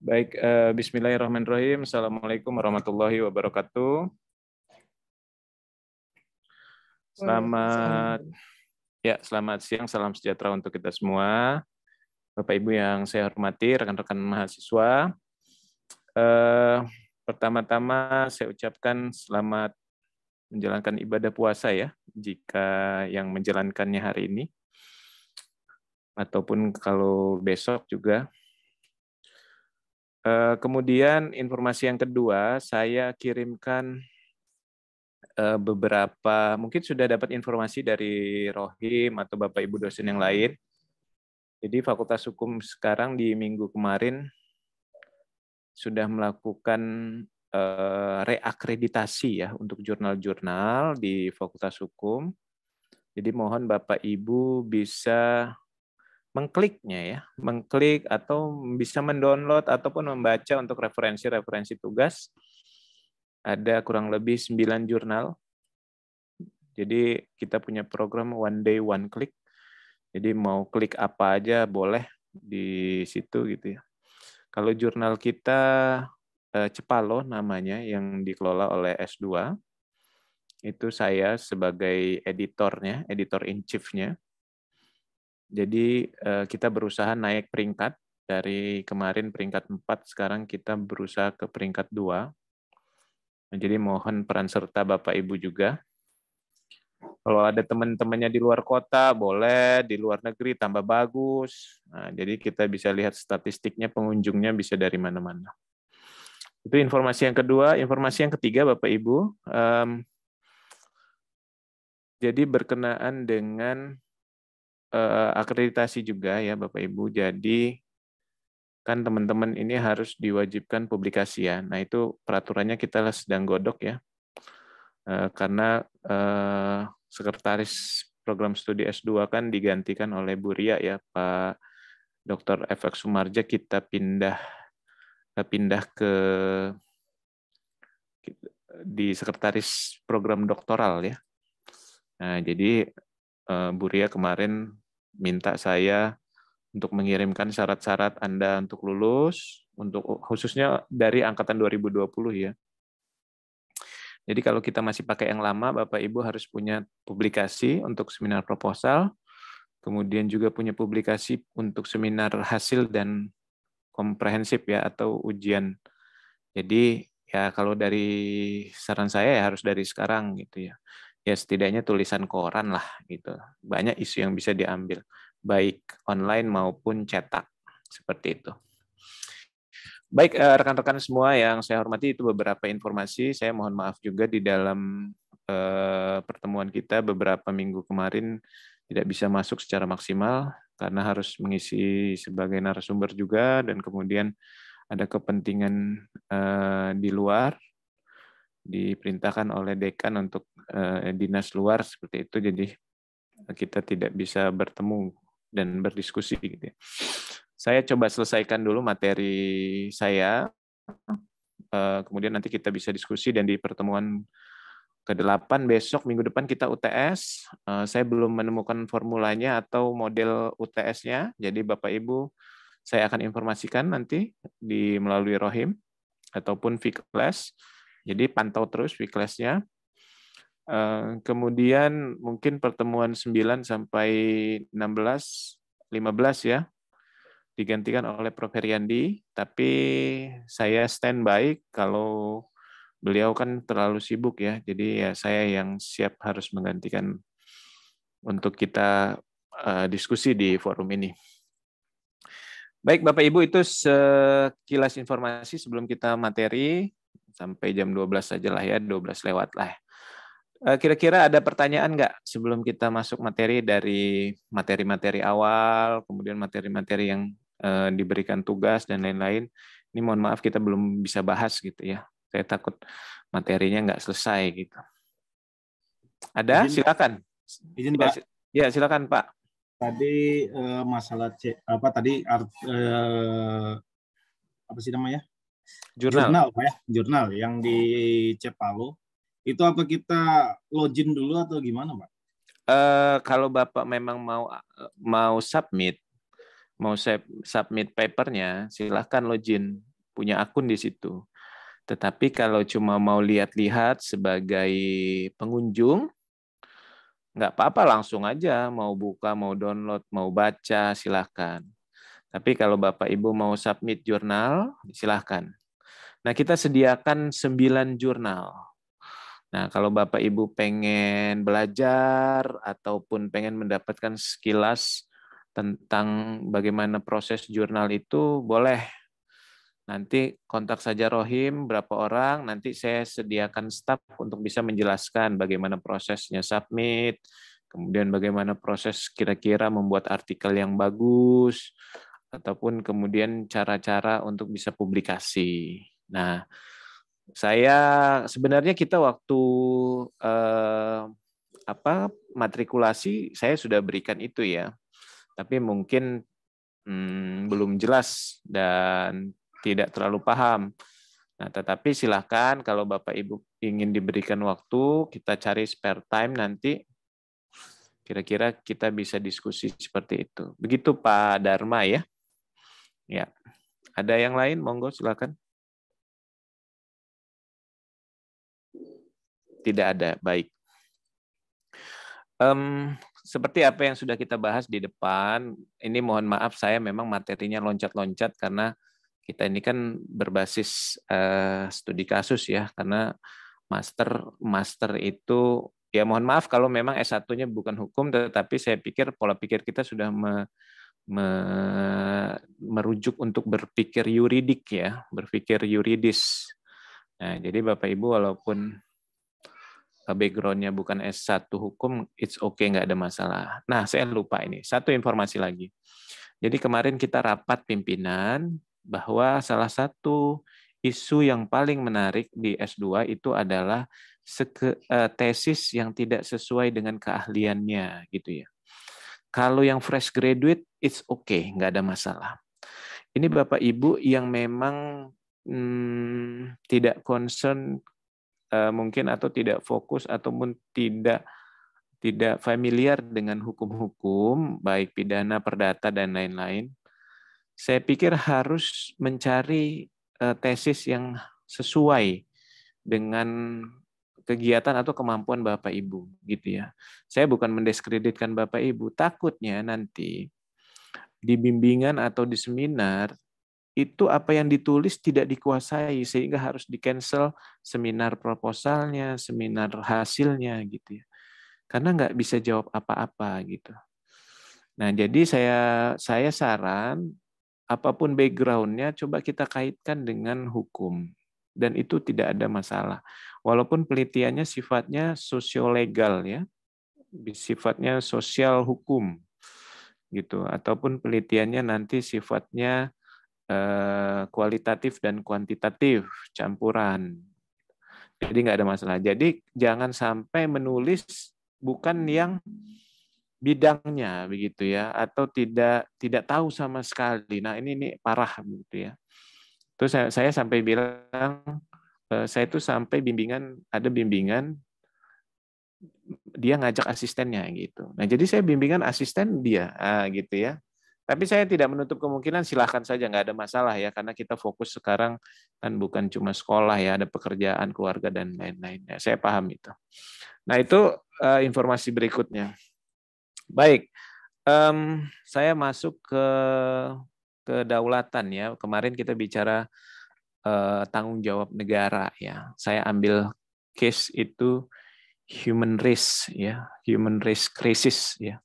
Baik, uh, bismillahirrahmanirrahim. Assalamualaikum warahmatullahi wabarakatuh. Selamat ya, selamat siang, salam sejahtera untuk kita semua. Bapak Ibu yang saya hormati, rekan-rekan mahasiswa. Uh, pertama-tama saya ucapkan selamat menjalankan ibadah puasa ya, jika yang menjalankannya hari ini ataupun kalau besok juga Eh, kemudian informasi yang kedua, saya kirimkan eh, beberapa, mungkin sudah dapat informasi dari Rohim atau Bapak Ibu dosen yang lain. Jadi Fakultas Hukum sekarang di minggu kemarin sudah melakukan eh, reakreditasi ya untuk jurnal-jurnal di Fakultas Hukum. Jadi mohon Bapak Ibu bisa mengkliknya ya, mengklik atau bisa mendownload ataupun membaca untuk referensi-referensi tugas. Ada kurang lebih 9 jurnal. Jadi kita punya program one day one click. Jadi mau klik apa aja boleh di situ gitu ya. Kalau jurnal kita eh, Cepalo namanya yang dikelola oleh S2 itu saya sebagai editornya, editor in chiefnya jadi eh, kita berusaha naik peringkat dari kemarin peringkat 4 sekarang kita berusaha ke peringkat 2. Jadi mohon peran serta Bapak Ibu juga. Kalau ada teman-temannya di luar kota boleh, di luar negeri tambah bagus. Nah, jadi kita bisa lihat statistiknya pengunjungnya bisa dari mana-mana. Itu informasi yang kedua, informasi yang ketiga Bapak Ibu. jadi berkenaan dengan uh, akreditasi juga ya Bapak Ibu. Jadi kan teman-teman ini harus diwajibkan publikasi ya. Nah itu peraturannya kita sedang godok ya. Uh, karena uh, sekretaris program studi S2 kan digantikan oleh Bu Ria ya Pak Dr. Efek Sumarja kita pindah kita pindah ke di sekretaris program doktoral ya. Nah, jadi Bu Ria kemarin minta saya untuk mengirimkan syarat-syarat Anda untuk lulus, untuk khususnya dari angkatan 2020 ya. Jadi kalau kita masih pakai yang lama, Bapak Ibu harus punya publikasi untuk seminar proposal, kemudian juga punya publikasi untuk seminar hasil dan komprehensif ya atau ujian. Jadi ya kalau dari saran saya ya harus dari sekarang gitu ya ya setidaknya tulisan koran lah gitu. Banyak isu yang bisa diambil baik online maupun cetak seperti itu. Baik eh, rekan-rekan semua yang saya hormati itu beberapa informasi. Saya mohon maaf juga di dalam eh, pertemuan kita beberapa minggu kemarin tidak bisa masuk secara maksimal karena harus mengisi sebagai narasumber juga dan kemudian ada kepentingan eh, di luar diperintahkan oleh dekan untuk eh, dinas luar seperti itu jadi kita tidak bisa bertemu dan berdiskusi gitu ya. Saya coba selesaikan dulu materi saya eh, kemudian nanti kita bisa diskusi dan di pertemuan ke-8 besok minggu depan kita UTS. Eh, saya belum menemukan formulanya atau model UTS-nya. Jadi Bapak Ibu saya akan informasikan nanti di melalui Rohim ataupun V-Class. Jadi pantau terus weeklessnya. Eh, kemudian mungkin pertemuan 9 sampai 16, 15 ya, digantikan oleh Prof. Heriandi, tapi saya standby kalau beliau kan terlalu sibuk ya, jadi ya saya yang siap harus menggantikan untuk kita eh, diskusi di forum ini. Baik Bapak Ibu itu sekilas informasi sebelum kita materi sampai jam 12 saja lah ya, 12 lewat lah. Eh, kira-kira ada pertanyaan nggak sebelum kita masuk materi dari materi-materi awal, kemudian materi-materi yang eh, diberikan tugas dan lain-lain. Ini mohon maaf kita belum bisa bahas gitu ya. Saya takut materinya nggak selesai gitu. Ada? Izin, silakan. Izin Pak. Ya silakan Pak. Tadi eh, masalah C, apa tadi art, eh, apa sih namanya? jurnal. Jurnal ya, jurnal yang di Cepalu. Itu apa kita login dulu atau gimana, Pak? Uh, kalau Bapak memang mau mau submit mau submit papernya, silahkan login punya akun di situ. Tetapi kalau cuma mau lihat-lihat sebagai pengunjung, nggak apa-apa langsung aja mau buka, mau download, mau baca, silahkan. Tapi kalau Bapak Ibu mau submit jurnal, silahkan. Nah, kita sediakan 9 jurnal. Nah, kalau Bapak Ibu pengen belajar ataupun pengen mendapatkan sekilas tentang bagaimana proses jurnal itu, boleh. Nanti kontak saja Rohim, berapa orang, nanti saya sediakan staf untuk bisa menjelaskan bagaimana prosesnya submit, kemudian bagaimana proses kira-kira membuat artikel yang bagus, ataupun kemudian cara-cara untuk bisa publikasi. Nah, saya sebenarnya kita waktu eh, apa matrikulasi saya sudah berikan itu ya, tapi mungkin hmm, belum jelas dan tidak terlalu paham. Nah, tetapi silahkan kalau Bapak Ibu ingin diberikan waktu, kita cari spare time nanti. Kira-kira kita bisa diskusi seperti itu. Begitu Pak Dharma ya. Ya. Ada yang lain? Monggo silakan. Tidak ada. Baik. Um, seperti apa yang sudah kita bahas di depan, ini mohon maaf saya memang materinya loncat-loncat karena kita ini kan berbasis uh, studi kasus ya, karena master master itu ya mohon maaf kalau memang S1-nya bukan hukum tetapi saya pikir pola pikir kita sudah me, me, merujuk untuk berpikir yuridik ya, berpikir yuridis. Nah, jadi Bapak Ibu walaupun backgroundnya bukan S1 hukum, it's okay, nggak ada masalah. Nah, saya lupa ini. Satu informasi lagi. Jadi kemarin kita rapat pimpinan bahwa salah satu isu yang paling menarik di S2 itu adalah eh, tesis yang tidak sesuai dengan keahliannya gitu ya. Kalau yang fresh graduate, it's okay, nggak ada masalah. Ini Bapak Ibu yang memang hmm, tidak concern Eh, mungkin atau tidak fokus ataupun tidak tidak familiar dengan hukum-hukum baik pidana, perdata dan lain-lain. Saya pikir harus mencari eh, tesis yang sesuai dengan kegiatan atau kemampuan Bapak Ibu gitu ya. Saya bukan mendiskreditkan Bapak Ibu, takutnya nanti di bimbingan atau di seminar itu apa yang ditulis tidak dikuasai sehingga harus di cancel seminar proposalnya, seminar hasilnya gitu ya. Karena nggak bisa jawab apa-apa gitu. Nah jadi saya saya saran apapun backgroundnya coba kita kaitkan dengan hukum dan itu tidak ada masalah. Walaupun penelitiannya sifatnya sosiolegal ya, sifatnya sosial hukum gitu ataupun penelitiannya nanti sifatnya Eh, kualitatif dan kuantitatif campuran. Jadi nggak ada masalah. Jadi jangan sampai menulis bukan yang bidangnya begitu ya atau tidak tidak tahu sama sekali. Nah, ini ini parah begitu ya. Terus saya, saya sampai bilang eh, saya itu sampai bimbingan ada bimbingan dia ngajak asistennya gitu. Nah, jadi saya bimbingan asisten dia ah, gitu ya. Tapi saya tidak menutup kemungkinan silahkan saja nggak ada masalah ya karena kita fokus sekarang kan bukan cuma sekolah ya ada pekerjaan keluarga dan lain-lain. Ya, saya paham itu. Nah itu uh, informasi berikutnya. Baik, um, saya masuk ke kedaulatan ya. Kemarin kita bicara uh, tanggung jawab negara ya. Saya ambil case itu human risk ya, human risk crisis ya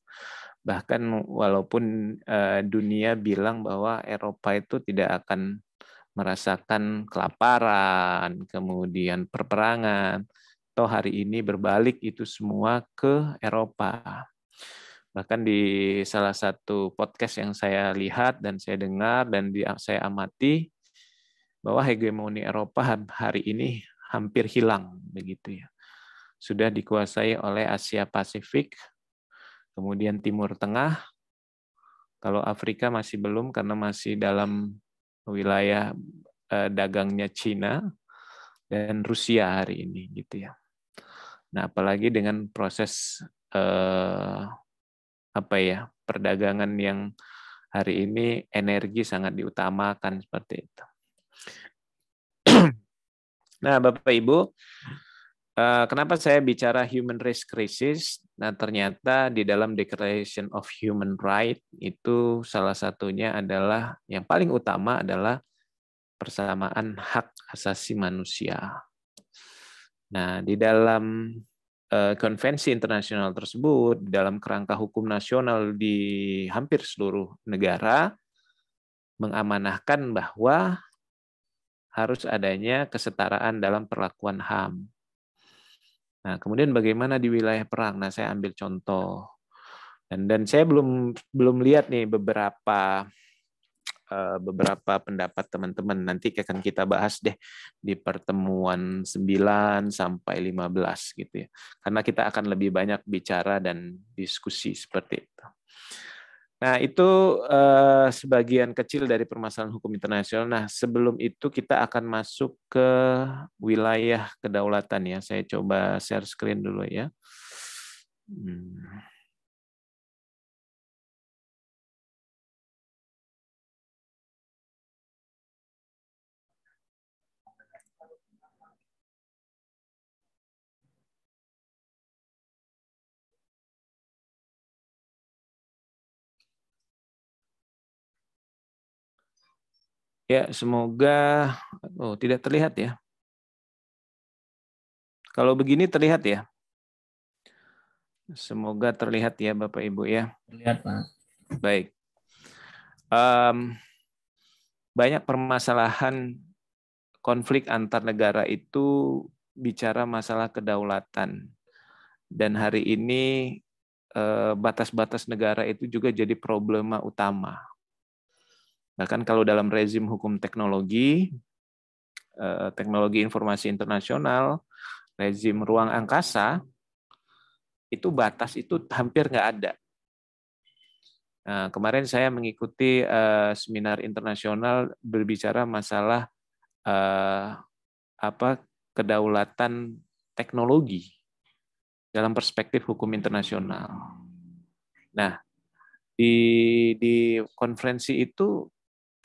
Bahkan walaupun eh, dunia bilang bahwa Eropa itu tidak akan merasakan kelaparan, kemudian perperangan, atau hari ini berbalik itu semua ke Eropa. Bahkan di salah satu podcast yang saya lihat dan saya dengar dan saya amati bahwa hegemoni Eropa hari ini hampir hilang begitu ya. Sudah dikuasai oleh Asia Pasifik, Kemudian Timur Tengah, kalau Afrika masih belum karena masih dalam wilayah eh, dagangnya Cina dan Rusia hari ini gitu ya. Nah, apalagi dengan proses eh, apa ya perdagangan yang hari ini energi sangat diutamakan seperti itu. Nah, Bapak Ibu, Eh, kenapa saya bicara human rights crisis? Nah, ternyata di dalam Declaration of Human Rights itu salah satunya adalah yang paling utama adalah persamaan hak asasi manusia. Nah, di dalam eh, konvensi internasional tersebut dalam kerangka hukum nasional di hampir seluruh negara mengamanahkan bahwa harus adanya kesetaraan dalam perlakuan HAM. Nah, kemudian bagaimana di wilayah perang? Nah, saya ambil contoh. Dan dan saya belum belum lihat nih beberapa eh, beberapa pendapat teman-teman. Nanti akan kita bahas deh di pertemuan 9 sampai 15 gitu ya. Karena kita akan lebih banyak bicara dan diskusi seperti itu. Nah, itu eh, sebagian kecil dari permasalahan hukum internasional. Nah, sebelum itu kita akan masuk ke wilayah kedaulatan ya. Saya coba share screen dulu ya. Hmm. Ya, semoga oh tidak terlihat ya. Kalau begini terlihat ya. Semoga terlihat ya Bapak Ibu ya. Terlihat Pak. Baik. Um, banyak permasalahan konflik antar negara itu bicara masalah kedaulatan. Dan hari ini eh, batas-batas negara itu juga jadi problema utama Bahkan kalau dalam rezim hukum teknologi, eh, teknologi informasi internasional, rezim ruang angkasa, itu batas itu hampir nggak ada. Nah, kemarin saya mengikuti eh, seminar internasional berbicara masalah apa kedaulatan teknologi dalam perspektif hukum internasional. Nah, di di konferensi itu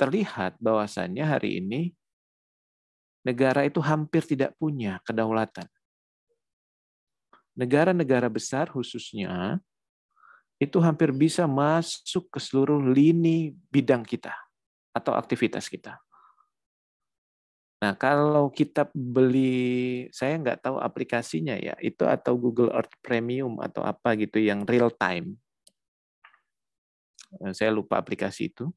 terlihat bahwasannya hari ini negara itu hampir tidak punya kedaulatan. Negara-negara besar khususnya itu hampir bisa masuk ke seluruh lini bidang kita atau aktivitas kita. Nah, kalau kita beli, saya nggak tahu aplikasinya ya, itu atau Google Earth Premium atau apa gitu yang real time. Eh, saya lupa aplikasi itu.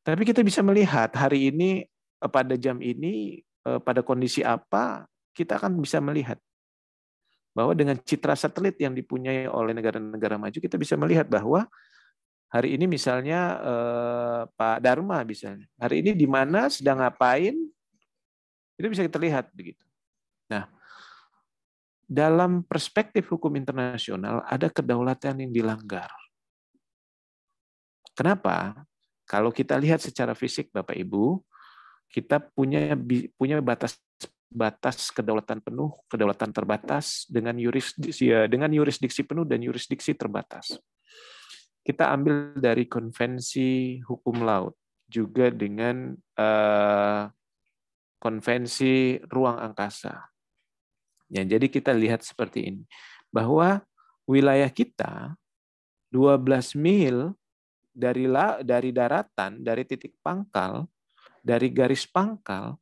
Tapi kita bisa melihat hari ini eh, pada jam ini eh, pada kondisi apa kita akan bisa melihat bahwa dengan citra satelit yang dipunyai oleh negara-negara maju kita bisa melihat bahwa hari ini misalnya eh, Pak Dharma misalnya hari ini di mana sedang ngapain itu bisa kita lihat begitu. Nah, dalam perspektif hukum internasional ada kedaulatan yang dilanggar. Kenapa? Kalau kita lihat secara fisik Bapak Ibu, kita punya punya batas batas kedaulatan penuh, kedaulatan terbatas dengan yurisdiksi eh, dengan yurisdiksi penuh dan yurisdiksi terbatas. Kita ambil dari konvensi hukum laut juga dengan uh, konvensi ruang angkasa. Ya, jadi kita lihat seperti ini bahwa wilayah kita 12 mil dari la, dari daratan, dari titik pangkal, dari garis pangkal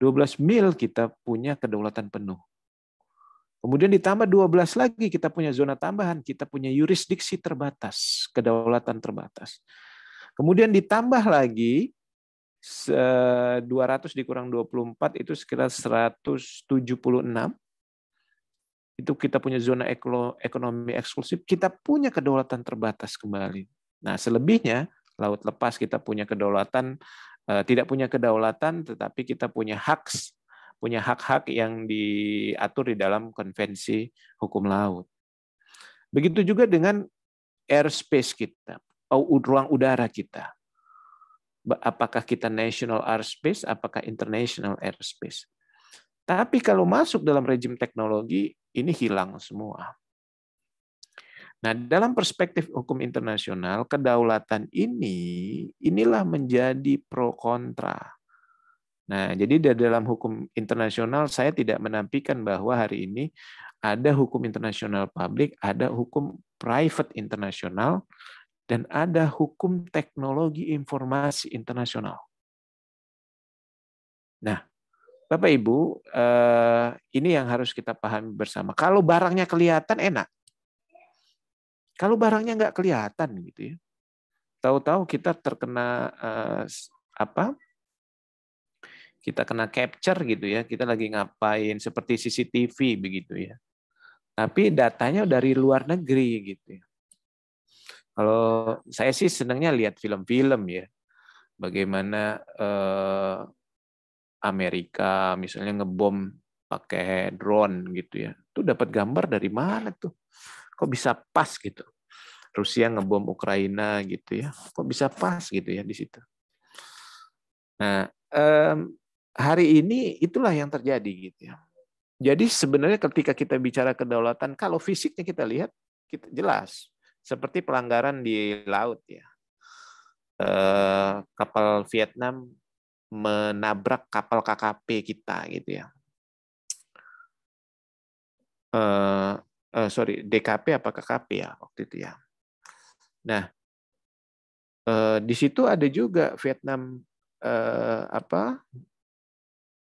12 mil kita punya kedaulatan penuh. Kemudian ditambah 12 lagi kita punya zona tambahan, kita punya yurisdiksi terbatas, kedaulatan terbatas. Kemudian ditambah lagi 200 dikurang 24 itu sekitar 176. Itu kita punya zona ekonomi eksklusif, kita punya kedaulatan terbatas kembali. Nah, selebihnya laut lepas kita punya kedaulatan eh, tidak punya kedaulatan tetapi kita punya hak punya hak-hak yang diatur di dalam konvensi hukum laut. Begitu juga dengan airspace kita, ruang udara kita. Apakah kita national airspace, apakah international airspace. Tapi kalau masuk dalam rejim teknologi, ini hilang semua. Nah, dalam perspektif hukum internasional, kedaulatan ini inilah menjadi pro kontra. Nah, jadi di dalam hukum internasional saya tidak menampikan bahwa hari ini ada hukum internasional publik, ada hukum private internasional, dan ada hukum teknologi informasi internasional. Nah, Bapak Ibu, eh, ini yang harus kita pahami bersama. Kalau barangnya kelihatan enak, kalau barangnya nggak kelihatan gitu ya, tahu-tahu kita terkena eh, apa? Kita kena capture gitu ya, kita lagi ngapain seperti CCTV begitu ya. Tapi datanya dari luar negeri gitu ya. Kalau saya sih senangnya lihat film-film ya, bagaimana eh, Amerika misalnya ngebom pakai drone gitu ya. Tuh dapat gambar dari mana tuh? Kok bisa pas gitu? Rusia ngebom Ukraina gitu ya. Kok bisa pas gitu ya di situ. Nah, um, hari ini itulah yang terjadi gitu ya. Jadi sebenarnya ketika kita bicara kedaulatan, kalau fisiknya kita lihat kita jelas seperti pelanggaran di laut ya. Eh, kapal Vietnam menabrak kapal KKP kita gitu ya. Eh, eh, sorry DKP apa KKP ya waktu itu ya. Nah, eh, di situ ada juga Vietnam eh, apa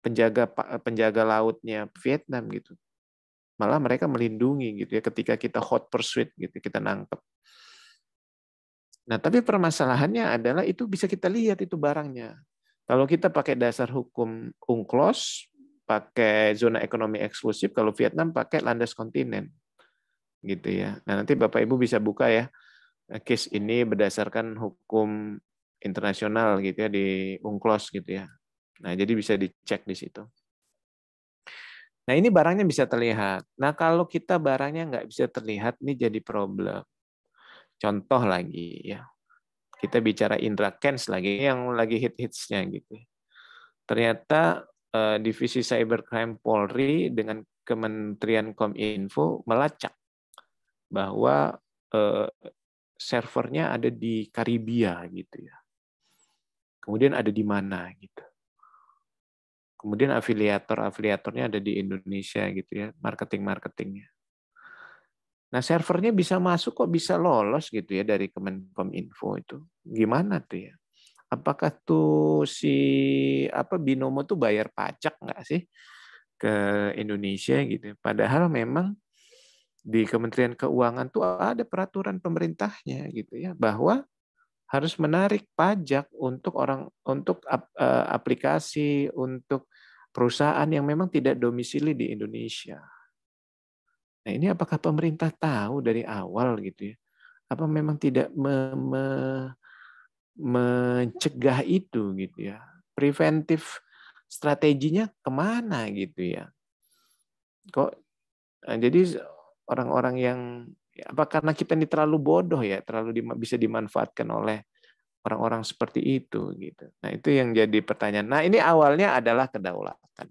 penjaga eh, penjaga lautnya Vietnam gitu. Malah mereka melindungi gitu ya ketika kita hot pursuit gitu kita nangkep. Nah, tapi permasalahannya adalah itu bisa kita lihat itu barangnya. Kalau kita pakai dasar hukum UNCLOS, pakai zona ekonomi eksklusif, kalau Vietnam pakai landas kontinen. Gitu ya. Nah, nanti Bapak Ibu bisa buka ya case ini berdasarkan hukum internasional gitu ya di UNCLOS gitu ya. Nah, jadi bisa dicek di situ. Nah, ini barangnya bisa terlihat. Nah, kalau kita barangnya nggak bisa terlihat, ini jadi problem. Contoh lagi ya. Kita bicara Indra Kens lagi yang lagi hit-hitsnya gitu. Ternyata eh, divisi cybercrime Polri dengan Kementerian Kominfo melacak bahwa eh, servernya ada di Karibia gitu ya. Kemudian ada di mana gitu. Kemudian afiliator-afiliatornya ada di Indonesia gitu ya, marketing-marketingnya. Nah, servernya bisa masuk kok bisa lolos gitu ya dari Kemenkominfo itu. Gimana tuh ya? Apakah tuh si apa Binomo tuh bayar pajak nggak sih ke Indonesia gitu? Ya? Padahal memang di Kementerian Keuangan tuh ada peraturan pemerintahnya gitu ya bahwa harus menarik pajak untuk orang untuk eh, aplikasi untuk perusahaan yang memang tidak domisili di Indonesia. Nah, ini apakah pemerintah tahu dari awal gitu ya? Apa memang tidak me, me, mencegah itu gitu ya? Preventif strateginya kemana gitu ya? Kok eh, jadi orang-orang yang ya, apa karena kita ini terlalu bodoh ya, terlalu di, bisa dimanfaatkan oleh orang-orang seperti itu gitu. Nah, itu yang jadi pertanyaan. Nah, ini awalnya adalah kedaulatan.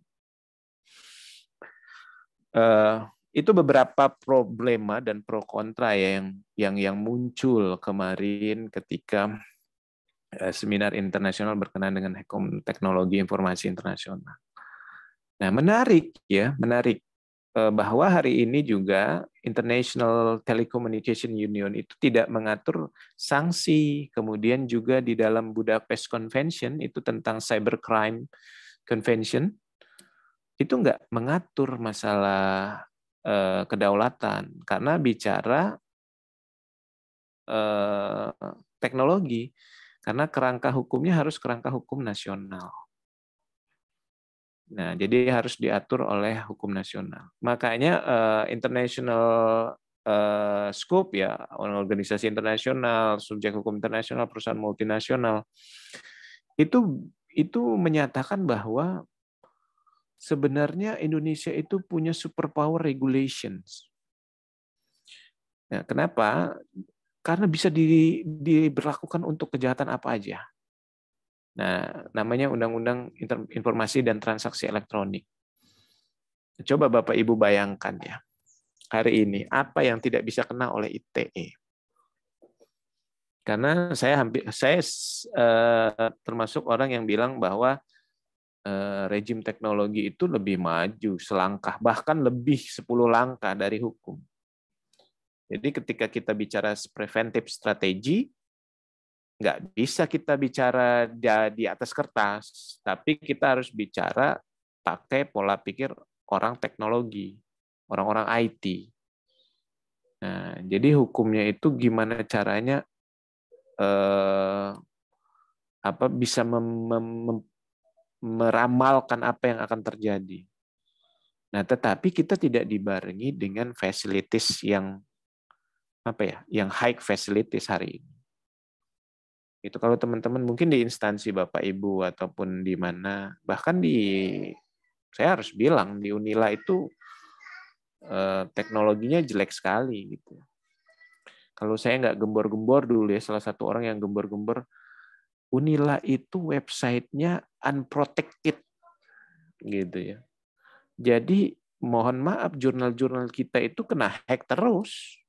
Uh, itu beberapa problema dan pro kontra ya yang yang yang muncul kemarin ketika eh, seminar internasional berkenaan dengan teknologi informasi internasional. Nah, menarik ya, menarik. Eh, bahwa hari ini juga International Telecommunication Union itu tidak mengatur sanksi, kemudian juga di dalam Budapest Convention itu tentang cybercrime convention itu nggak mengatur masalah eh, kedaulatan karena bicara eh, teknologi karena kerangka hukumnya harus kerangka hukum nasional. Nah, jadi harus diatur oleh hukum nasional. Makanya uh, international uh, scope ya, organisasi internasional, subjek hukum internasional, perusahaan multinasional itu itu menyatakan bahwa sebenarnya Indonesia itu punya superpower regulations. Nah, kenapa? Karena bisa di, diberlakukan untuk kejahatan apa aja. Nah, namanya Undang-Undang Informasi dan Transaksi Elektronik. Coba Bapak Ibu bayangkan ya, hari ini apa yang tidak bisa kena oleh ITE? Karena saya hampir saya eh, termasuk orang yang bilang bahwa eh, rejim teknologi itu lebih maju selangkah bahkan lebih 10 langkah dari hukum. Jadi ketika kita bicara preventif strategi nggak bisa kita bicara di atas kertas, tapi kita harus bicara pakai pola pikir orang teknologi, orang-orang IT. Nah, jadi hukumnya itu gimana caranya eh, apa bisa mem, mem, mem, meramalkan apa yang akan terjadi. Nah, tetapi kita tidak dibarengi dengan facilities yang apa ya, yang high facilities hari ini itu kalau teman-teman mungkin di instansi bapak ibu ataupun di mana bahkan di saya harus bilang di Unila itu eh, teknologinya jelek sekali gitu kalau saya nggak gembor-gembor dulu ya salah satu orang yang gembor-gembor Unila itu websitenya unprotected gitu ya jadi mohon maaf jurnal-jurnal kita itu kena hack terus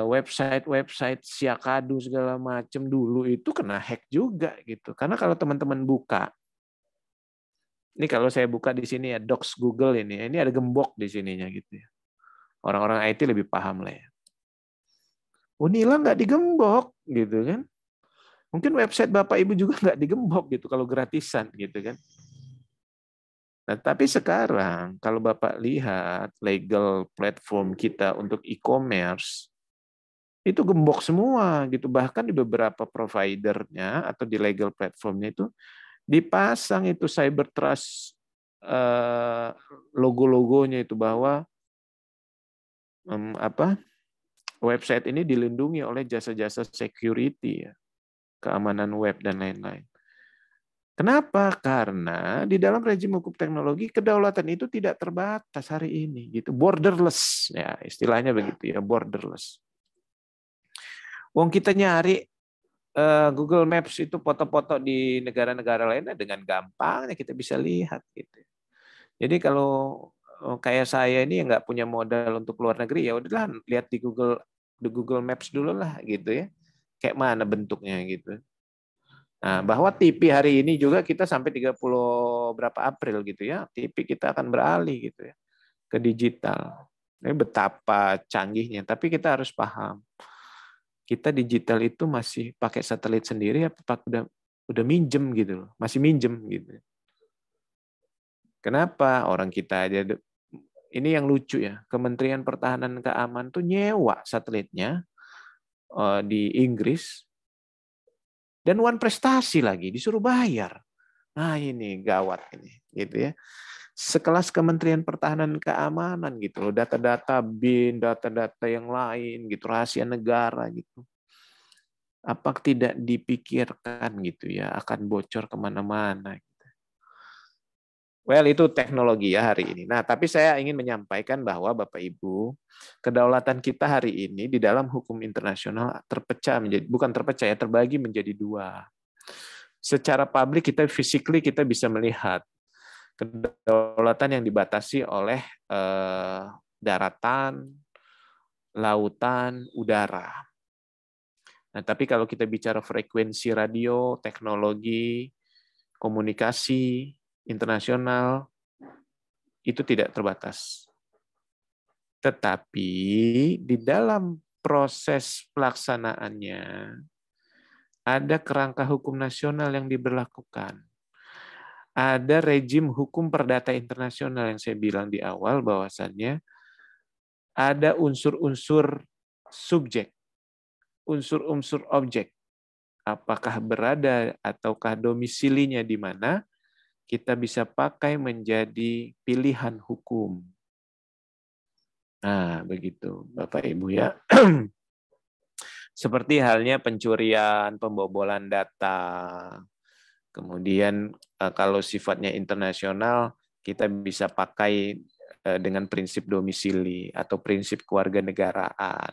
website-website eh, siakadu segala macam dulu itu kena hack juga gitu. Karena kalau teman-teman buka, ini kalau saya buka di sini ya docs Google ini, ini ada gembok di sininya gitu ya. Orang-orang IT lebih paham lah ya. Oh nggak digembok gitu kan? Mungkin website bapak ibu juga nggak digembok gitu kalau gratisan gitu kan? Nah, tapi sekarang kalau bapak lihat legal platform kita untuk e-commerce itu gembok semua gitu bahkan di beberapa providernya atau di legal platformnya itu dipasang itu cyber trust eh, logo-logonya itu bahwa mmm, apa website ini dilindungi oleh jasa-jasa security ya keamanan web dan lain-lain. Kenapa? Karena di dalam rejim hukum teknologi kedaulatan itu tidak terbatas hari ini gitu, borderless ya istilahnya begitu ya, borderless. Wong kita nyari uh, Google Maps itu foto-foto di negara-negara lainnya dengan gampangnya kita bisa lihat gitu. Jadi kalau eh, kayak saya ini yang nggak punya modal untuk luar negeri ya udahlah lihat di Google di Google Maps dulu lah gitu ya kayak mana bentuknya gitu nah bahwa TV hari ini juga kita sampai 30 berapa April gitu ya TV kita akan beralih gitu ya ke digital ini betapa canggihnya tapi kita harus paham kita digital itu masih pakai satelit sendiri apa udah udah minjem gitu loh masih minjem gitu kenapa orang kita aja ini yang lucu ya Kementerian Pertahanan Keamanan tuh nyewa satelitnya eh, di Inggris dan one prestasi lagi disuruh bayar nah ini gawat ini gitu ya sekelas Kementerian Pertahanan Keamanan gitu loh, data-data BIN, data-data yang lain gitu, rahasia negara gitu. Apa tidak dipikirkan gitu ya akan bocor kemana-mana. Gitu. Well itu teknologi ya hari ini. Nah tapi saya ingin menyampaikan bahwa Bapak Ibu kedaulatan kita hari ini di dalam hukum internasional terpecah menjadi bukan terpecah ya terbagi menjadi dua. Secara publik kita fisikly kita bisa melihat kedaulatan yang dibatasi oleh eh, daratan, lautan, udara. Nah, tapi kalau kita bicara frekuensi radio, teknologi, komunikasi internasional itu tidak terbatas. Tetapi di dalam proses pelaksanaannya ada kerangka hukum nasional yang diberlakukan ada rejim hukum perdata internasional yang saya bilang di awal bahwasannya ada unsur-unsur subjek, unsur-unsur objek. Apakah berada ataukah domisilinya di mana, kita bisa pakai menjadi pilihan hukum. Nah, begitu Bapak Ibu ya. Seperti halnya pencurian, pembobolan data, Kemudian eh, kalau sifatnya internasional, kita bisa pakai eh, dengan prinsip domisili atau prinsip keluarga negaraan.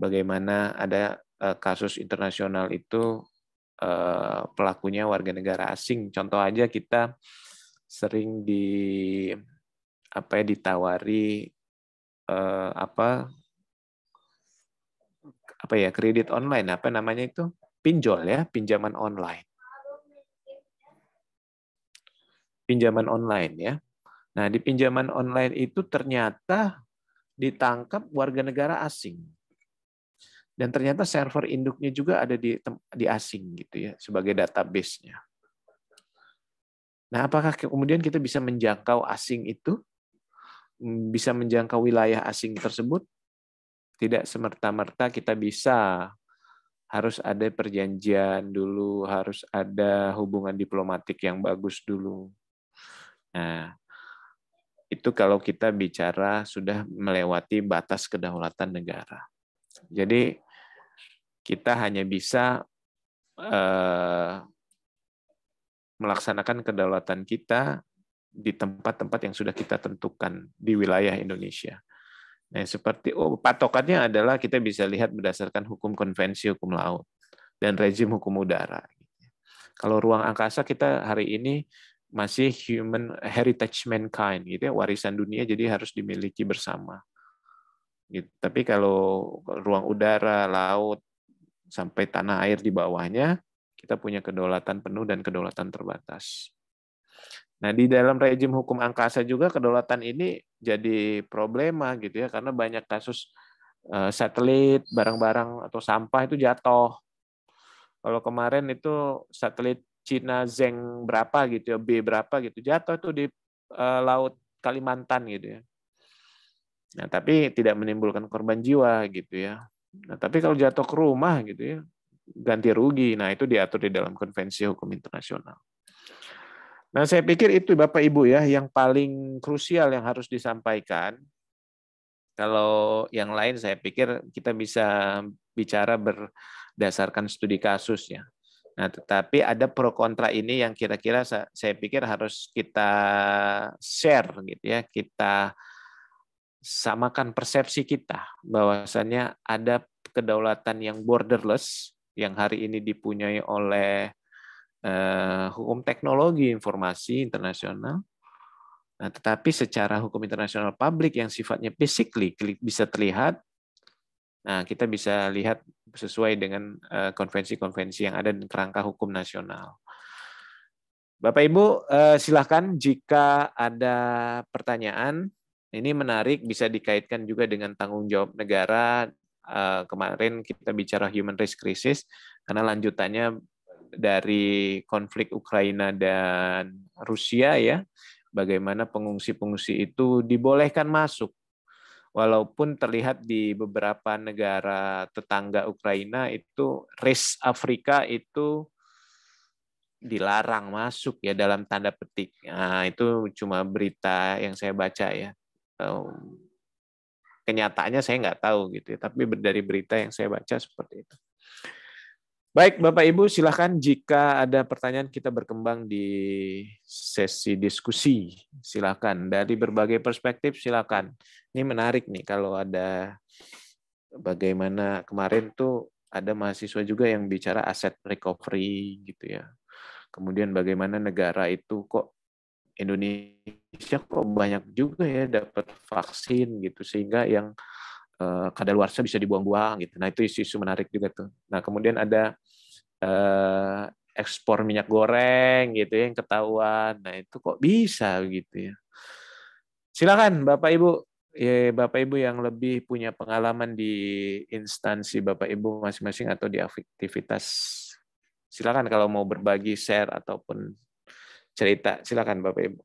Bagaimana ada eh, kasus internasional itu pelakunya warga negara asing. Contoh aja kita sering di apa ya ditawari eh, apa apa ya kredit online apa namanya itu pinjol ya pinjaman online pinjaman online ya. Nah, di pinjaman online itu ternyata ditangkap warga negara asing. Dan ternyata server induknya juga ada di di asing gitu ya sebagai database-nya. Nah, apakah kemudian kita bisa menjangkau asing itu? Hmm, bisa menjangkau wilayah asing tersebut? Tidak semerta-merta kita bisa harus ada perjanjian dulu, harus ada hubungan diplomatik yang bagus dulu. Nah, itu kalau kita bicara sudah melewati batas kedaulatan negara. Jadi kita hanya bisa eh, melaksanakan kedaulatan kita di tempat-tempat yang sudah kita tentukan di wilayah Indonesia. Nah, seperti oh patokannya adalah kita bisa lihat berdasarkan hukum konvensi hukum laut dan rezim hukum udara. Kalau ruang angkasa kita hari ini masih human heritage mankind gitu ya warisan dunia jadi harus dimiliki bersama gitu tapi kalau ruang udara laut sampai tanah air di bawahnya kita punya kedaulatan penuh dan kedaulatan terbatas nah di dalam rejim hukum angkasa juga kedaulatan ini jadi problema gitu ya karena banyak kasus eh, satelit barang-barang atau sampah itu jatuh kalau kemarin itu satelit Cina Zeng berapa gitu ya, B berapa gitu. Jatuh tuh di uh, laut Kalimantan gitu ya. Nah, tapi tidak menimbulkan korban jiwa gitu ya. Nah, tapi kalau jatuh ke rumah gitu ya, ganti rugi. Nah, itu diatur di dalam konvensi hukum internasional. Nah, saya pikir itu Bapak Ibu ya yang paling krusial yang harus disampaikan. Kalau yang lain saya pikir kita bisa bicara berdasarkan studi kasus ya. Nah, tetapi ada pro kontra ini yang kira-kira saya pikir harus kita share gitu ya, kita samakan persepsi kita bahwasannya ada kedaulatan yang borderless yang hari ini dipunyai oleh eh, hukum teknologi informasi internasional. Nah, tetapi secara hukum internasional publik yang sifatnya physically bisa terlihat Nah, kita bisa lihat sesuai dengan eh, konvensi-konvensi yang ada dan kerangka hukum nasional. Bapak Ibu, eh, silahkan jika ada pertanyaan. Ini menarik, bisa dikaitkan juga dengan tanggung jawab negara. Eh, kemarin kita bicara human rights crisis, karena lanjutannya dari konflik Ukraina dan Rusia ya, bagaimana pengungsi-pengungsi itu dibolehkan masuk walaupun terlihat di beberapa negara tetangga Ukraina itu race Afrika itu dilarang masuk ya dalam tanda petik. Nah, itu cuma berita yang saya baca ya. Ehm, kenyataannya saya nggak tahu gitu, ya, tapi dari berita yang saya baca seperti itu. Baik, Bapak Ibu, silahkan jika ada pertanyaan kita berkembang di sesi diskusi. Silahkan dari berbagai perspektif, silahkan. Ini menarik nih kalau ada bagaimana kemarin tuh ada mahasiswa juga yang bicara aset recovery gitu ya. Kemudian bagaimana negara itu kok Indonesia kok banyak juga ya dapat vaksin gitu sehingga yang eh, kadaluarsa bisa dibuang-buang gitu. Nah itu isu-isu menarik juga tuh. Nah kemudian ada eh, ekspor minyak goreng gitu ya, yang ketahuan. Nah itu kok bisa gitu ya. Silakan Bapak Ibu, ya, Bapak Ibu yang lebih punya pengalaman di instansi Bapak Ibu masing-masing atau di aktivitas. Silakan kalau mau berbagi, share ataupun cerita. Silakan Bapak Ibu.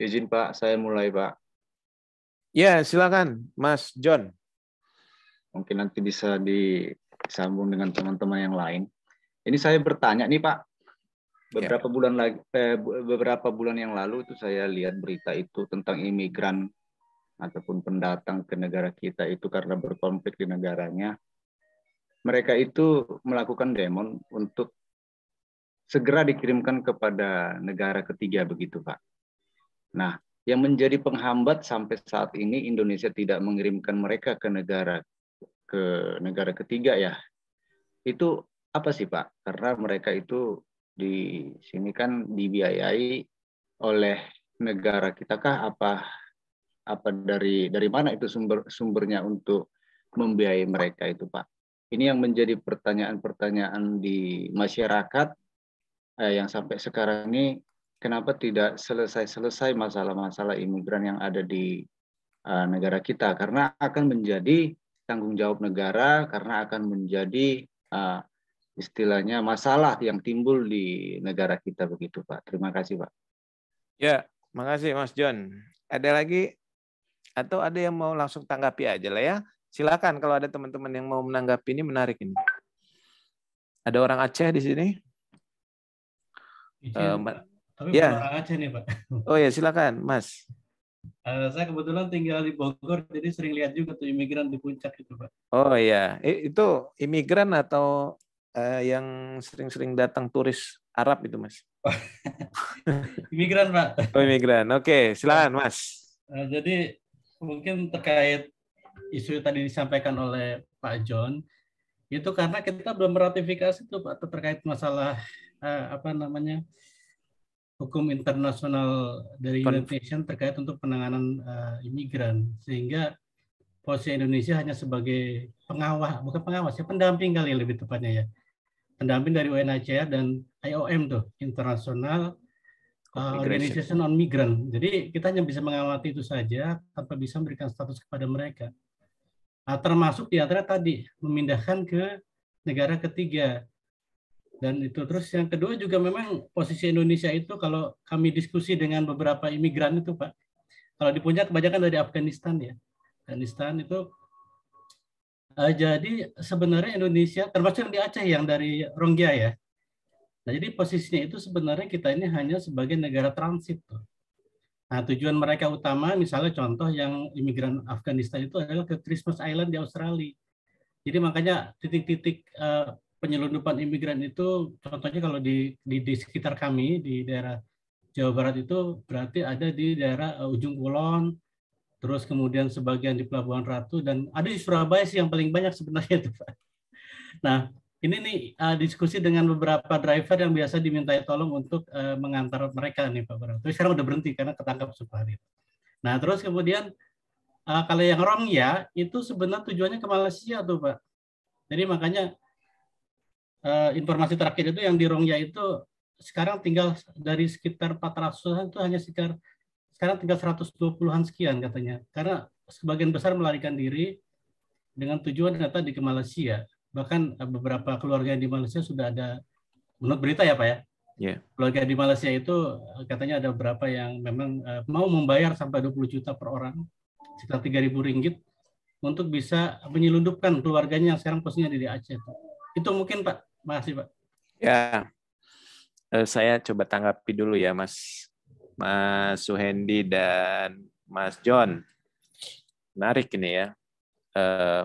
Izin Pak, saya mulai Pak. Ya, silakan Mas John. Mungkin nanti bisa disambung dengan teman-teman yang lain. Ini saya bertanya nih Pak, beberapa ya. bulan lagi, eh, beberapa bulan yang lalu itu saya lihat berita itu tentang imigran ataupun pendatang ke negara kita itu karena berkonflik di negaranya. Mereka itu melakukan demon untuk segera dikirimkan kepada negara ketiga begitu Pak. Nah, yang menjadi penghambat sampai saat ini Indonesia tidak mengirimkan mereka ke negara ke negara ketiga ya. Itu apa sih Pak? Karena mereka itu di sini kan dibiayai oleh negara kita kah apa apa dari dari mana itu sumber sumbernya untuk membiayai mereka itu Pak? Ini yang menjadi pertanyaan-pertanyaan di masyarakat eh, yang sampai sekarang ini kenapa tidak selesai-selesai masalah-masalah imigran yang ada di uh, negara kita karena akan menjadi tanggung jawab negara karena akan menjadi uh, istilahnya masalah yang timbul di negara kita begitu Pak. Terima kasih Pak. Ya, makasih Mas John. Ada lagi atau ada yang mau langsung tanggapi aja lah ya. Silakan kalau ada teman-teman yang mau menanggapi ini menarik ini. Ada orang Aceh di sini. Izin, iya. uh, eh, tapi ya. aja nih Pak. Oh ya silakan Mas. Uh, saya kebetulan tinggal di Bogor, jadi sering lihat juga tuh imigran di puncak itu Pak. Oh iya, itu imigran atau uh, yang sering-sering datang turis Arab itu Mas? imigran Pak. Oh imigran, oke okay, silakan Mas. Uh, jadi mungkin terkait isu yang tadi disampaikan oleh Pak John, itu karena kita belum meratifikasi tuh Pak terkait masalah uh, apa namanya hukum internasional dari United Nations terkait untuk penanganan uh, imigran sehingga posisi Indonesia hanya sebagai pengawas bukan pengawas ya pendamping kali ya, lebih tepatnya ya pendamping dari UNHCR dan IOM tuh Internasional uh, eh, Organization on Migrant jadi kita hanya bisa mengamati itu saja tanpa bisa memberikan status kepada mereka nah, termasuk antara tadi memindahkan ke negara ketiga dan itu terus yang kedua juga memang posisi Indonesia itu kalau kami diskusi dengan beberapa imigran itu pak kalau di puncak kebanyakan dari Afghanistan ya Afghanistan itu uh, jadi sebenarnya Indonesia termasuk yang di Aceh yang dari Ronggia ya nah jadi posisinya itu sebenarnya kita ini hanya sebagai negara transit tuh. Nah, tujuan mereka utama misalnya contoh yang imigran Afghanistan itu adalah ke Christmas Island di Australia. Jadi makanya titik-titik uh, penyelundupan imigran itu contohnya kalau di, di, di sekitar kami di daerah Jawa Barat itu berarti ada di daerah uh, ujung kulon, terus kemudian sebagian di Pelabuhan Ratu dan ada di Surabaya sih yang paling banyak sebenarnya itu Pak. Nah ini nih uh, diskusi dengan beberapa driver yang biasa dimintai tolong untuk uh, mengantar mereka nih Pak Barat. Tapi sekarang udah berhenti karena ketangkap Supari. Nah terus kemudian uh, kalau yang ya itu sebenarnya tujuannya ke Malaysia tuh Pak. Jadi makanya uh, informasi terakhir itu yang di Rongya itu sekarang tinggal dari sekitar 400-an itu hanya sekitar sekarang tinggal 120-an sekian katanya. Karena sebagian besar melarikan diri dengan tujuan ternyata di ke Malaysia. Bahkan eh, beberapa keluarga di Malaysia sudah ada menurut berita ya Pak ya. Yeah. Keluarga di Malaysia itu eh, katanya ada beberapa yang memang uh, mau membayar sampai 20 juta per orang, sekitar 3.000 ringgit untuk bisa menyelundupkan keluarganya yang sekarang posisinya di Aceh. Itu mungkin Pak masih Pak. Ya, eh, saya coba tanggapi dulu ya, Mas Mas Suhendi dan Mas John. Menarik ini ya. Eh,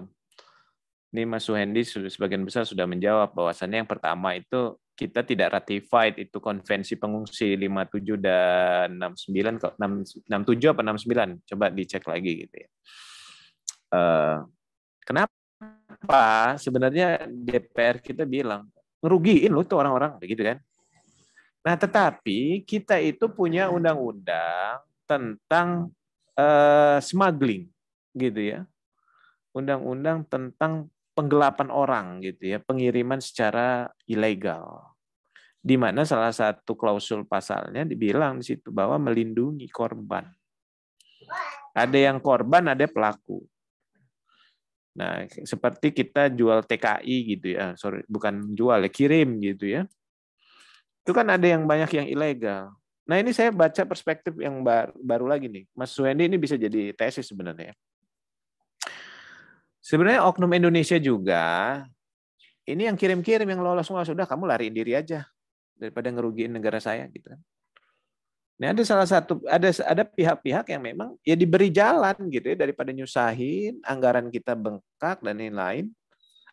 ini Mas Suhendi sebagian besar sudah menjawab bahwasannya yang pertama itu kita tidak ratified itu konvensi pengungsi 57 dan 69 kok 67 apa 69 coba dicek lagi gitu ya. Eh, kenapa kenapa sebenarnya DPR kita bilang ngerugiin lu tuh orang-orang begitu kan. Nah, tetapi kita itu punya undang-undang tentang uh, smuggling gitu ya. Undang-undang tentang penggelapan orang gitu ya, pengiriman secara ilegal. Di mana salah satu klausul pasalnya dibilang di situ bahwa melindungi korban. Ada yang korban, ada pelaku. Nah, seperti kita jual TKI gitu ya, sorry, bukan jual ya, kirim gitu ya. Itu kan ada yang banyak yang ilegal. Nah, ini saya baca perspektif yang baru, baru lagi nih. Mas Wendy ini bisa jadi tesis sebenarnya. Sebenarnya oknum Indonesia juga, ini yang kirim-kirim yang lolos semua sudah kamu lariin diri aja daripada ngerugiin negara saya gitu kan. Nah, ada salah satu ada ada pihak-pihak yang memang ya diberi jalan gitu ya daripada nyusahin anggaran kita bengkak dan lain-lain,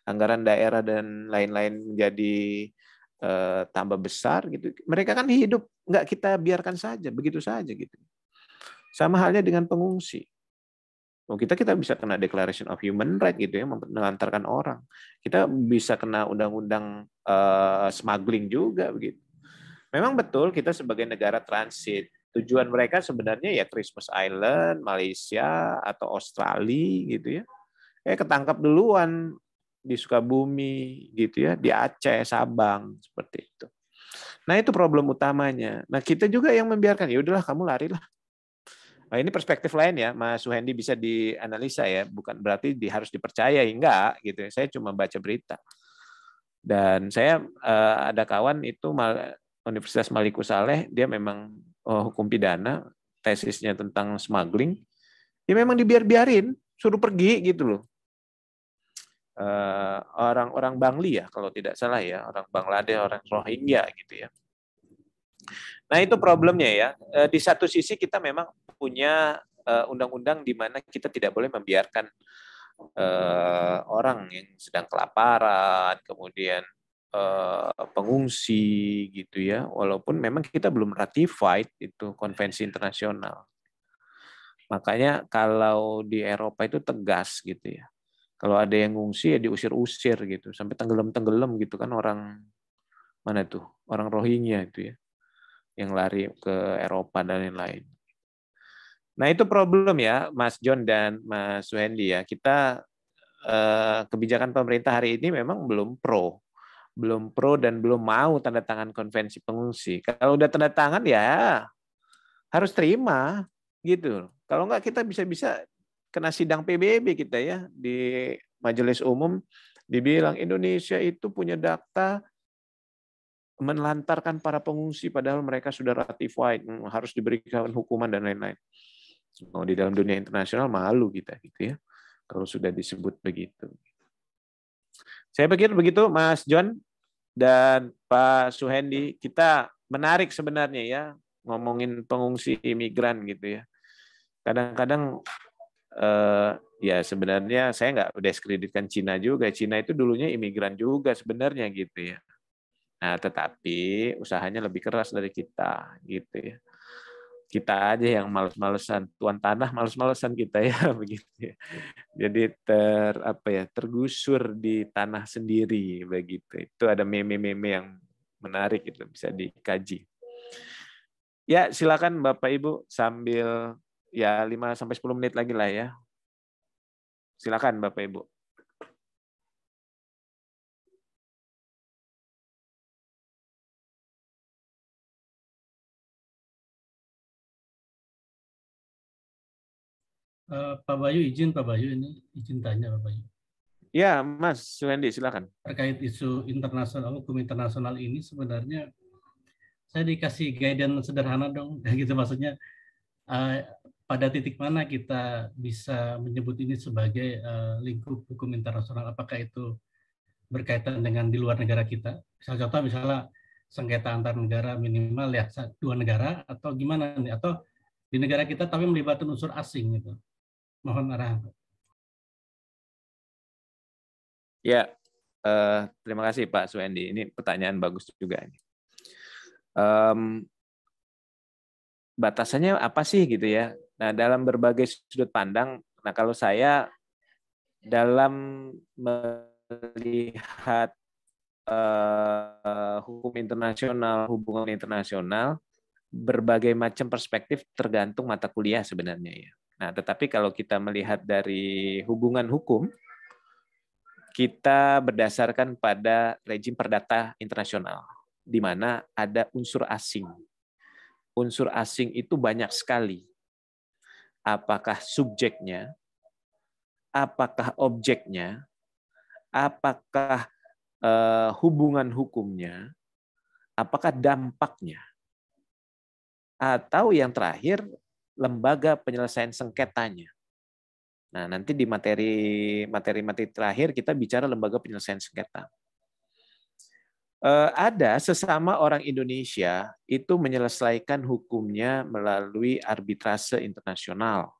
anggaran daerah dan lain-lain menjadi eh, tambah besar gitu. Mereka kan hidup nggak kita biarkan saja begitu saja gitu. Sama halnya dengan pengungsi. Oh, kita kita bisa kena Declaration of Human right gitu ya mengantarkan orang. Kita bisa kena undang-undang uh, smuggling juga begitu. Memang betul kita sebagai negara transit, tujuan mereka sebenarnya ya Christmas Island, Malaysia atau Australia gitu ya. Eh ketangkap duluan di Sukabumi gitu ya, di Aceh, Sabang seperti itu. Nah itu problem utamanya. Nah kita juga yang membiarkan ya udahlah kamu larilah. Nah, ini perspektif lain ya, Mas Suhendi bisa dianalisa ya, bukan berarti di, harus dipercaya enggak gitu. Ya. Saya cuma baca berita. Dan saya eh, ada kawan itu mal, Universitas Maliku Saleh dia memang oh, hukum pidana tesisnya tentang smuggling dia ya memang dibiar-biarin suruh pergi gitu loh eh, orang-orang uh, Bangli ya kalau tidak salah ya orang Bangladesh orang Rohingya gitu ya nah itu problemnya ya eh, di satu sisi kita memang punya undang-undang di mana kita tidak boleh membiarkan orang yang sedang kelaparan kemudian Eh, pengungsi gitu ya walaupun memang kita belum ratified itu konvensi internasional makanya kalau di Eropa itu tegas gitu ya kalau ada yang ngungsi ya diusir-usir gitu sampai tenggelam-tenggelam gitu kan orang mana tuh orang Rohingya itu ya yang lari ke Eropa dan lain-lain nah itu problem ya Mas John dan Mas Wendy ya kita eh, kebijakan pemerintah hari ini memang belum pro belum pro dan belum mau tanda tangan konvensi pengungsi. Kalau udah tanda tangan ya harus terima gitu. Kalau enggak kita bisa-bisa kena sidang PBB kita ya di majelis umum dibilang Indonesia itu punya data menelantarkan para pengungsi padahal mereka sudah ratified hmm, harus diberikan hukuman dan lain-lain. Oh, di dalam dunia internasional malu kita gitu ya kalau sudah disebut begitu. Saya pikir begitu Mas John dan Pak Suhendi. Kita menarik sebenarnya ya ngomongin pengungsi imigran gitu ya. Kadang-kadang eh, ya sebenarnya saya nggak deskreditkan Cina juga. Cina itu dulunya imigran juga sebenarnya gitu ya. Nah, tetapi usahanya lebih keras dari kita gitu ya kita aja yang males-malesan tuan tanah males-malesan kita ya begitu ya. jadi ter apa ya tergusur di tanah sendiri begitu itu ada meme-meme yang menarik itu bisa dikaji ya silakan bapak ibu sambil ya 5 sampai 10 menit lagi lah ya silakan bapak ibu Eh, Pak Bayu izin Pak Bayu ini izin tanya Pak Bayu. Ya, Mas Suhendi silakan. Terkait isu internasional hukum internasional ini sebenarnya saya dikasih guidance sederhana dong, gitu maksudnya uh, pada titik mana kita bisa menyebut ini sebagai eh, lingkup hukum internasional? Apakah itu berkaitan dengan di luar negara kita? Misal contoh misalnya sengketa antar negara minimal ya dua negara atau gimana nih? Atau di negara kita tapi melibatkan unsur asing gitu? Mohon arahan. Ya, uh, terima kasih Pak Suendi. Ini pertanyaan bagus juga. Ini. Um, batasannya apa sih gitu ya? Nah, dalam berbagai sudut pandang, nah kalau saya dalam melihat uh, hukum internasional, hubungan internasional, berbagai macam perspektif tergantung mata kuliah sebenarnya ya. Nah, tetapi kalau kita melihat dari hubungan hukum, kita berdasarkan pada rejim perdata internasional, di mana ada unsur asing. Unsur asing itu banyak sekali. Apakah subjeknya, apakah objeknya, apakah eh, hubungan hukumnya, apakah dampaknya, atau yang terakhir lembaga penyelesaian sengketanya. Nah, nanti di materi materi materi terakhir kita bicara lembaga penyelesaian sengketa. Eh, ada sesama orang Indonesia itu menyelesaikan hukumnya melalui arbitrase internasional.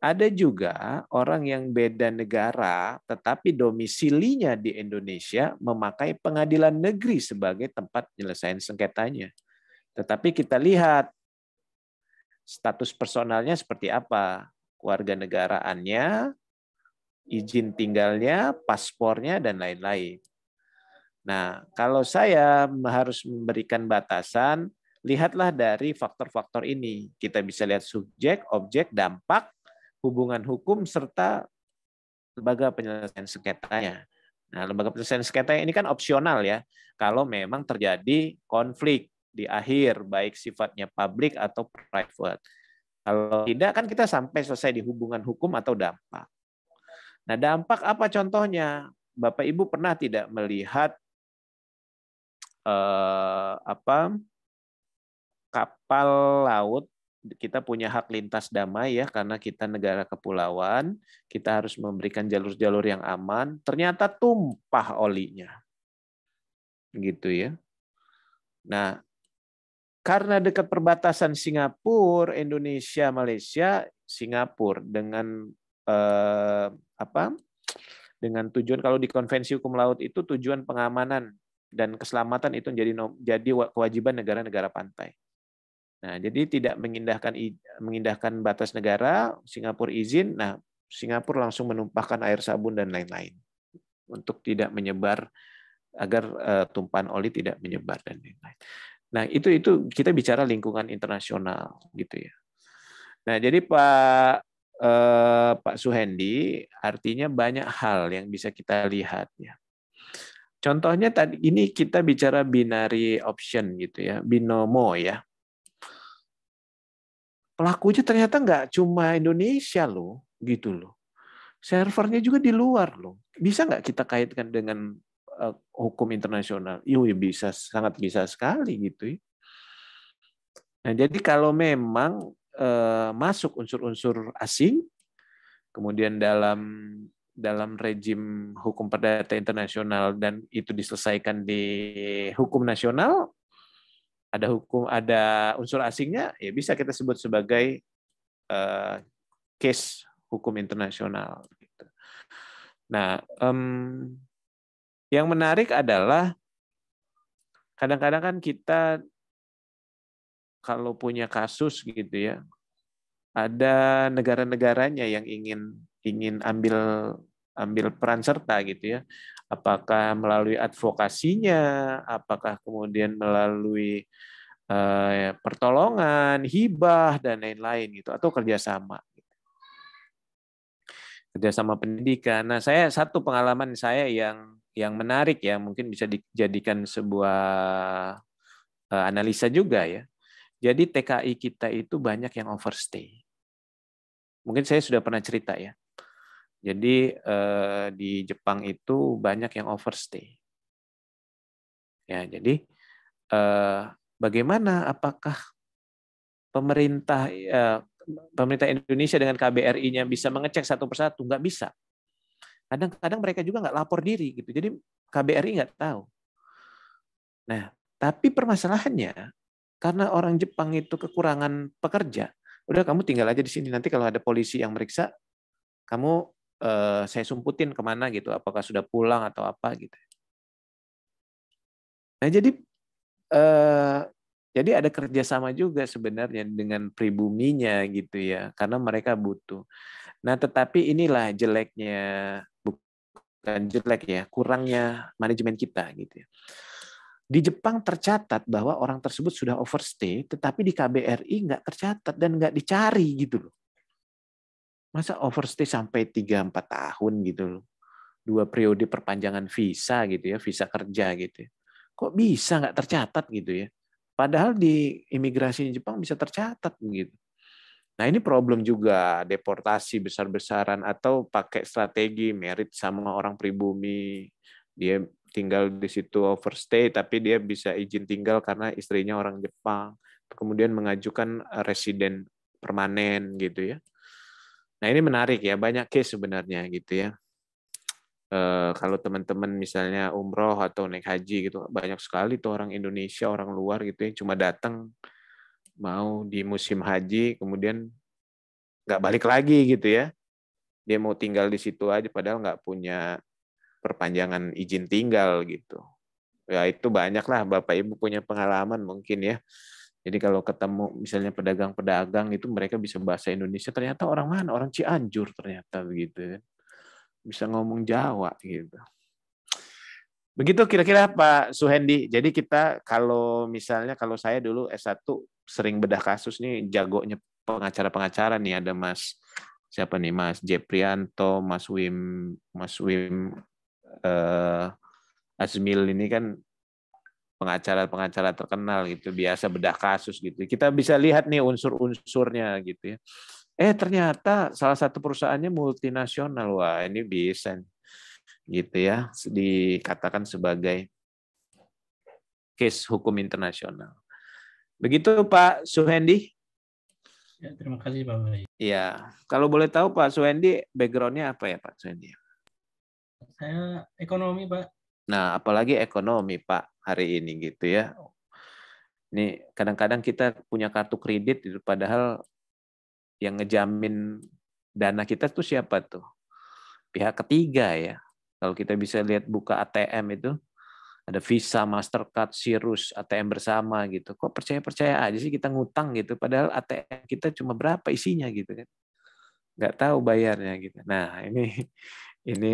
Ada juga orang yang beda negara tetapi domisilinya di Indonesia memakai pengadilan negeri sebagai tempat penyelesaian sengketanya. Tetapi kita lihat status personalnya seperti apa, keluarga negaraannya, izin tinggalnya, paspornya, dan lain-lain. Nah, kalau saya harus memberikan batasan, lihatlah dari faktor-faktor ini. Kita bisa lihat subjek, objek, dampak, hubungan hukum, serta lembaga penyelesaian sengketanya. Nah, lembaga penyelesaian sengketa ini kan opsional ya, kalau memang terjadi konflik di akhir, baik sifatnya publik atau private. Kalau tidak kan kita sampai selesai di hubungan hukum atau dampak. Nah dampak apa contohnya? Bapak Ibu pernah tidak melihat eh, apa kapal laut kita punya hak lintas damai ya karena kita negara kepulauan, kita harus memberikan jalur-jalur yang aman. Ternyata tumpah olinya. gitu ya. Nah, karena dekat perbatasan Singapura, Indonesia, Malaysia, Singapura dengan eh, apa? Dengan tujuan kalau di konvensi hukum laut itu tujuan pengamanan dan keselamatan itu menjadi jadi kewajiban negara-negara pantai. Nah, jadi tidak mengindahkan mengindahkan batas negara, Singapura izin. Nah, Singapura langsung menumpahkan air sabun dan lain-lain untuk tidak menyebar agar uh, tumpahan oli tidak menyebar dan lain-lain. Nah, itu itu kita bicara lingkungan internasional gitu ya. Nah, jadi Pak eh, Pak Suhendi artinya banyak hal yang bisa kita lihat ya. Contohnya tadi ini kita bicara binary option gitu ya, binomo ya. Pelakunya ternyata nggak cuma Indonesia loh, gitu loh. Servernya juga di luar loh. Bisa nggak kita kaitkan dengan eh, hukum internasional. Iya bisa sangat bisa sekali gitu ya. Nah, jadi kalau memang eh, masuk unsur-unsur asing kemudian dalam dalam rejim hukum perdata internasional dan itu diselesaikan di hukum nasional ada hukum ada unsur asingnya ya bisa kita sebut sebagai eh, case hukum internasional. Gitu. Nah, yang menarik adalah kadang-kadang kan kita kalau punya kasus gitu ya, ada negara-negaranya yang ingin ingin ambil ambil peran serta gitu ya. Apakah melalui advokasinya, apakah kemudian melalui eh, pertolongan, hibah dan lain-lain gitu atau kerjasama kerjasama pendidikan. Nah, saya satu pengalaman saya yang yang menarik ya, mungkin bisa dijadikan sebuah eh, analisa juga ya. Jadi TKI kita itu banyak yang overstay. Mungkin saya sudah pernah cerita ya. Jadi eh, di Jepang itu banyak yang overstay. Ya, jadi eh, bagaimana apakah pemerintah pemerintah Indonesia dengan KBRI-nya bisa mengecek satu persatu? Nggak bisa. Kadang-kadang mereka juga nggak lapor diri gitu. Jadi KBRI nggak tahu. Nah, tapi permasalahannya karena orang Jepang itu kekurangan pekerja, udah kamu tinggal aja di sini. Nanti kalau ada polisi yang meriksa, kamu eh, saya sumputin kemana gitu, apakah sudah pulang atau apa gitu. Nah jadi eh, jadi ada kerjasama juga sebenarnya dengan pribuminya gitu ya, karena mereka butuh. Nah tetapi inilah jeleknya bukan jelek ya, kurangnya manajemen kita gitu ya. Di Jepang tercatat bahwa orang tersebut sudah overstay, tetapi di KBRI nggak tercatat dan nggak dicari gitu loh. Masa overstay sampai 3-4 tahun gitu loh. Dua periode perpanjangan visa gitu ya, visa kerja gitu ya. Kok bisa nggak tercatat gitu ya? Padahal di imigrasi Jepang bisa tercatat gitu Nah ini problem juga deportasi besar-besaran atau pakai strategi merit sama orang pribumi dia tinggal di situ overstay tapi dia bisa izin tinggal karena istrinya orang Jepang kemudian mengajukan eh, residen permanen gitu ya. Nah ini menarik ya banyak case sebenarnya gitu ya. E, kalau teman-teman misalnya umroh atau naik haji gitu banyak sekali tuh orang Indonesia orang luar gitu yang cuma datang mau di musim haji kemudian nggak balik lagi gitu ya dia mau tinggal di situ aja padahal nggak punya perpanjangan izin tinggal gitu ya itu banyak lah bapak ibu punya pengalaman mungkin ya jadi kalau ketemu misalnya pedagang-pedagang itu mereka bisa bahasa Indonesia ternyata orang mana orang Cianjur ternyata begitu ya. bisa ngomong Jawa gitu Begitu kira-kira Pak Suhendi. Jadi kita kalau misalnya kalau saya dulu S1 sering bedah kasus nih jagonya pengacara-pengacara nih ada Mas siapa nih Mas Jeprianto, Mas Wim, Mas Wim eh, Azmil ini kan pengacara-pengacara terkenal gitu biasa bedah kasus gitu. Kita bisa lihat nih unsur-unsurnya gitu ya. Eh ternyata salah satu perusahaannya multinasional. Wah, ini bisa gitu ya dikatakan sebagai case hukum internasional. Begitu Pak Suhendi. Ya, terima kasih Pak Bayu. Iya. Kalau boleh tahu Pak Suhendi, backgroundnya apa ya Pak Suhendi? Saya ekonomi Pak. Nah, apalagi ekonomi Pak hari ini gitu ya. Ini kadang-kadang kita punya kartu kredit, padahal yang ngejamin dana kita tuh siapa tuh? Pihak ketiga ya. Kalau kita bisa lihat buka ATM itu, ada Visa, Mastercard, Sirus, ATM bersama gitu. Kok percaya-percaya aja sih kita ngutang gitu, padahal ATM kita cuma berapa isinya gitu kan. Nggak tahu bayarnya gitu. Nah, ini ini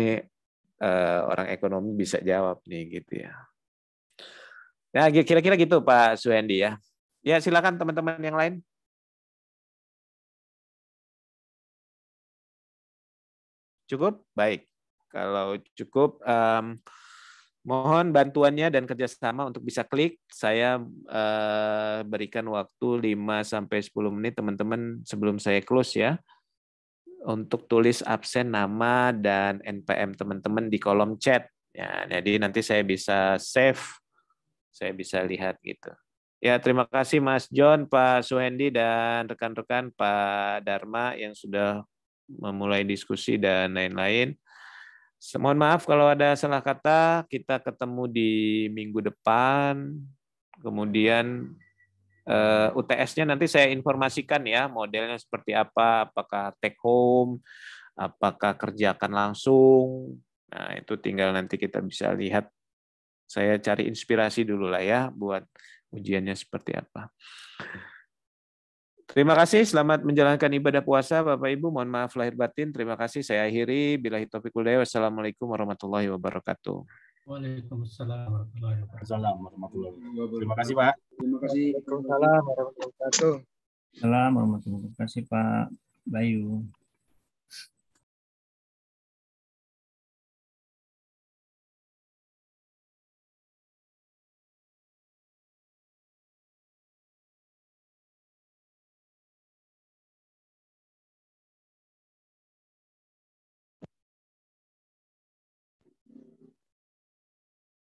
uh, orang ekonomi bisa jawab nih gitu ya. Nah, kira-kira gitu Pak Suhendi ya. Ya, silakan teman-teman yang lain. Cukup? Baik. Kalau cukup um, Mohon bantuannya dan kerjasama untuk bisa klik. Saya uh, berikan waktu 5 sampai 10 menit teman-teman sebelum saya close ya. Untuk tulis absen nama dan NPM teman-teman di kolom chat. Ya, jadi nanti saya bisa save, saya bisa lihat gitu. Ya, terima kasih Mas John, Pak Suhendi dan rekan-rekan Pak Dharma yang sudah memulai diskusi dan lain-lain. Mohon maaf kalau ada salah kata, kita ketemu di minggu depan. Kemudian eh, UTS-nya nanti saya informasikan ya, modelnya seperti apa, apakah take home, apakah kerjakan langsung. Nah, itu tinggal nanti kita bisa lihat. Saya cari inspirasi dulu lah ya buat ujiannya seperti apa. Terima kasih, selamat menjalankan ibadah puasa Bapak Ibu. Mohon maaf lahir batin. Terima kasih, saya akhiri. Bila taufiq Wassalamualaikum warahmatullahi wabarakatuh. Waalaikumsalam warahmatullahi wabarakatuh. Terima kasih Pak. Terima kasih. Waalaikumsalam warahmatullahi wabarakatuh. Assalamualaikum warahmatullahi wabarakatuh Pak Bayu.